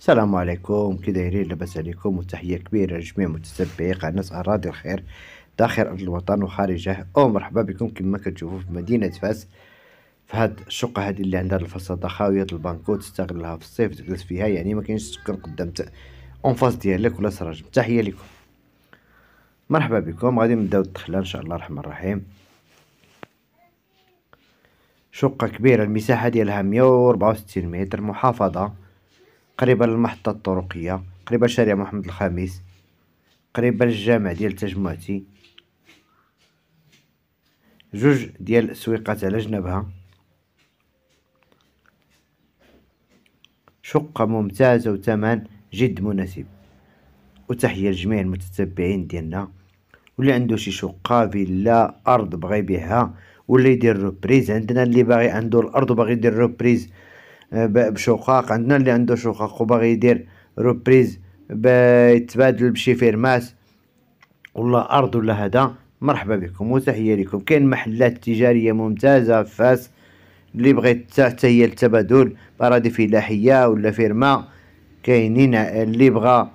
السلام عليكم كي دايرين لاباس عليكم وتحيه كبيره لجميع متتبعي قناه اراضي الخير داخل ارض الوطن وخارجه او مرحبا بكم كما كتشوفوا في مدينه فاس في هاد الشقه هذه اللي عندها الفصاده خاويه البانكو تستغلها في الصيف تجلس فيها يعني ما كاينش سكن قدام اون فاس ديالك ولا سراج تحيه لكم مرحبا بكم غادي نبداو الدخله ان شاء الله الرحمن الرحيم شقه كبيره المساحه ديالها 164 متر محافظه قريبة للمحطة الطرقية قريبة شارع محمد الخامس قريبة للجامع ديال تجمعتي جوج ديال السويقات على جنبها شقة ممتازة وثمن جد مناسب وتحية لجميع المتتبعين ديالنا واللي عنده شي شقة فيلا أرض بغى يبيعها واللي يدير روبريز عندنا اللي باغي عنده الأرض وباغي يدير روبريز بشقاق عندنا اللي عنده شقاق وباغي يدير روبريز يتبادل بشي فيرماس ولا ارض ولا هذا مرحبا بكم وتحيه لكم كاين محلات تجاريه ممتازه في فاس اللي بغيت حتى هي التبادل اراضي فلاحيه ولا فيرما كاينين اللي بغى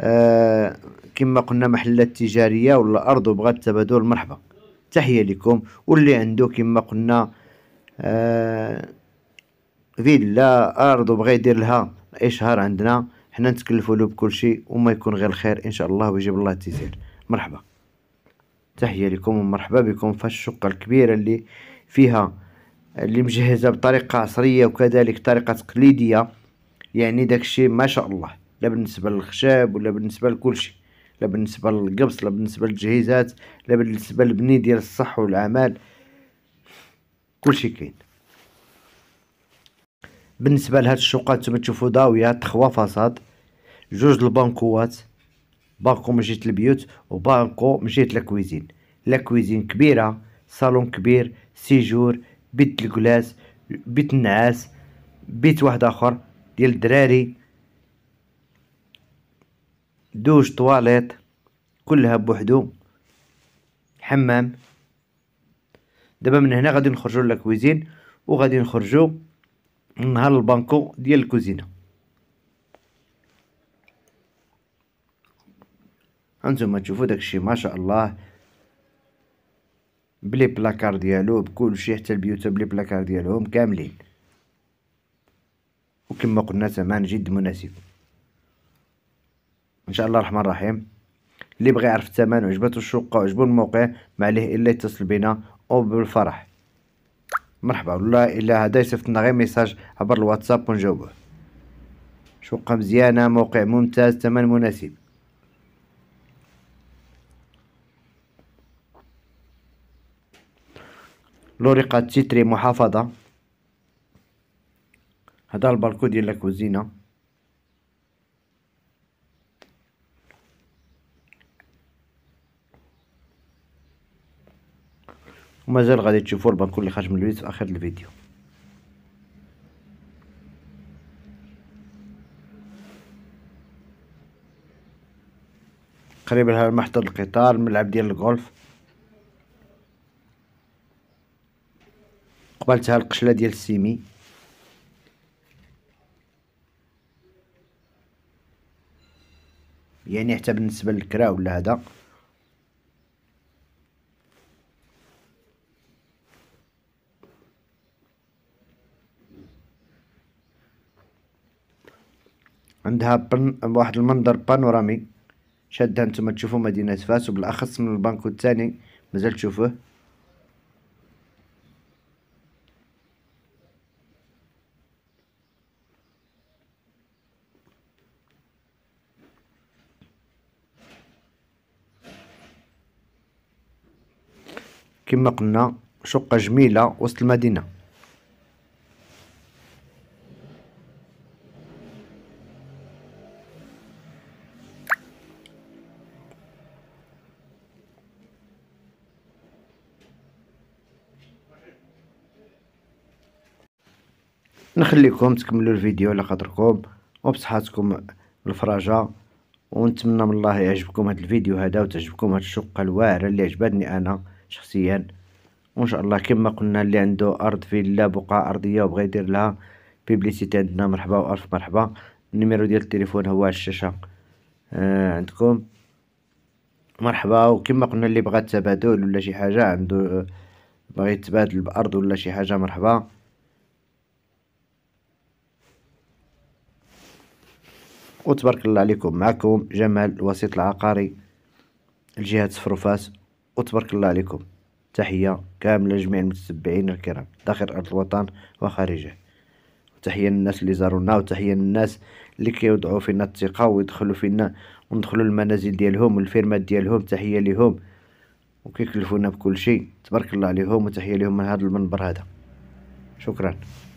آه كما قلنا محلات تجاريه ولا ارض وبغى التبادل مرحبا تحيه لكم واللي عنده كما قلنا آه فيلا ارض وبغى يدير لها اشهار عندنا حنا نتكلفوا له بكلشي وما يكون غير الخير ان شاء الله ويجيب الله التيسير مرحبا تحيه لكم ومرحبا بكم في الشقه الكبيره اللي فيها اللي مجهزه بطريقه عصريه وكذلك طريقه تقليديه يعني داكشي ما شاء الله لا بالنسبه للخشاب ولا بالنسبه لكل شيء لا بالنسبه للقبص لا بالنسبه للتجهيزات لا بالنسبه للبني ديال الصح والعمال كل شيء كاين بالنسبه لهاد الشقه نتوما تشوفوا داويه تخوا فاصاد جوج البانكوات باكو من جهه البيوت وبانكو من جهه لاكويزين لاكويزين كبيره صالون كبير سيجور بيت الكلاس بيت النعاس بيت واحد اخر ديال الدراري دوج طواليط كلها بوحدو حمام دابا من هنا غادي نخرجوا كويزين وغادي نخرجوا نهار البانكو ديال الكوزينه هانتوما تشوفوا داكشي ما شاء الله بلي بلاكار ديالو بكلشي حتى البيوت بلي بلاكار ديالهم كاملين وكما قلنا ثمن جد مناسب ان شاء الله الرحمن الرحيم اللي بغى يعرف الثمن وعجبته الشقه وعجبو الموقع ما عليه الا يتصل بنا او بالفرح مرحبا والله الا هدا يصيفطنا غير ميساج عبر الواتساب ونجاوبه شقة مزيانة موقع ممتاز ثمن مناسب لوريقه تيتري محافظة هذا البالكو ديال الكوزينة ومازال غادي تشوفوا البنكور اللي خرج من البيت في اخر الفيديو قريب لها محطة القطار الملعب ديال الغولف قبلتها القشلة ديال السيمي يعني حتى بالنسبة للكرا ولا هذا عندها بن واحد المنظر بانورامي شادها نتوما تشوفوا مدينة فاس وبالأخص من البنك الثاني مازال تشوفوه كما قلنا شقة جميلة وسط المدينة نخليكم تكملوا الفيديو على خاطركم وبصحتكم الفراجة ونتمنى من الله يعجبكم هذا الفيديو هذا وتعجبكم هذه الشقه الواعره اللي عجبتني انا شخصيا وان شاء الله كما قلنا اللي عنده ارض فيلا بقعه ارضيه وبغى يدير لها بيبليسيتي عندنا مرحبا والف مرحبا النيميرو ديال التليفون هو الشاشه آه عندكم مرحبا وكما قلنا اللي بغى التبادل ولا شي حاجه عنده آه، بغى يتبادل بارض ولا شي حاجه مرحبا وتبارك الله عليكم معكم جمال الوسيط العقاري لجهة سفروفاس وتبارك الله عليكم تحية كاملة لجميع المتتبعين الكرام داخل أرض الوطن وخارجه تحية للناس اللي زارونا وتحية للناس اللي كيوضعوا فينا الثقة ويدخلوا فينا وندخلوا المنازل ديالهم والفيرمات ديالهم تحية لهم وكيكلفونا بكل شيء تبارك الله عليهم وتحية لهم من هذا المنبر هذا شكرا